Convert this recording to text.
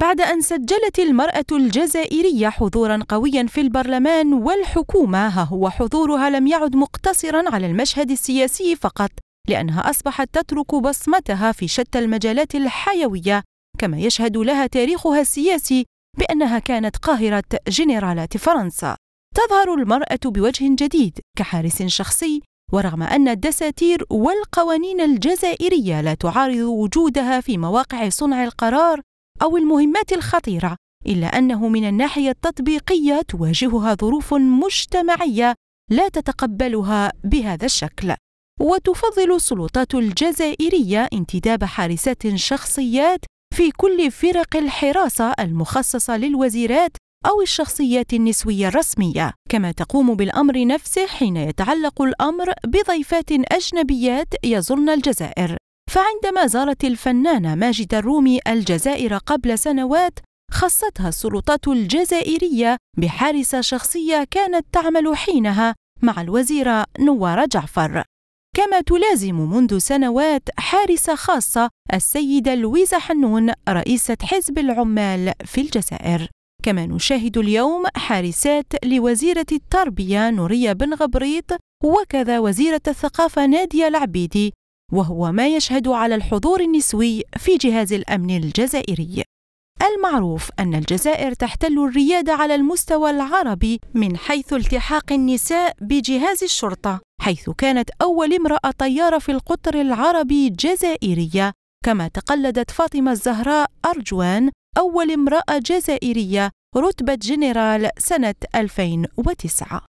بعد أن سجلت المرأة الجزائرية حضورا قويا في البرلمان والحكومة ها هو حضورها لم يعد مقتصرا على المشهد السياسي فقط لأنها أصبحت تترك بصمتها في شتى المجالات الحيوية كما يشهد لها تاريخها السياسي بأنها كانت قاهرة جنرالات فرنسا تظهر المرأة بوجه جديد كحارس شخصي ورغم أن الدساتير والقوانين الجزائرية لا تعارض وجودها في مواقع صنع القرار أو المهمات الخطيرة إلا أنه من الناحية التطبيقية تواجهها ظروف مجتمعية لا تتقبلها بهذا الشكل وتفضل السلطات الجزائرية انتداب حارسات شخصيات في كل فرق الحراسة المخصصة للوزيرات أو الشخصيات النسوية الرسمية، كما تقوم بالأمر نفسه حين يتعلق الأمر بضيفات أجنبيات يزرن الجزائر، فعندما زارت الفنانة ماجدة الرومي الجزائر قبل سنوات خصتها السلطات الجزائرية بحارسة شخصية كانت تعمل حينها مع الوزيرة نوارة جعفر كما تلازم منذ سنوات حارسة خاصة السيدة لويزا حنون رئيسة حزب العمال في الجزائر كما نشاهد اليوم حارسات لوزيرة التربية نورية بن غبريط وكذا وزيرة الثقافة نادية العبيدي وهو ما يشهد على الحضور النسوي في جهاز الامن الجزائري المعروف أن الجزائر تحتل الريادة على المستوى العربي من حيث التحاق النساء بجهاز الشرطة، حيث كانت أول امرأة طيارة في القطر العربي جزائرية، كما تقلدت فاطمة الزهراء أرجوان أول امرأة جزائرية رتبة جنرال سنة 2009.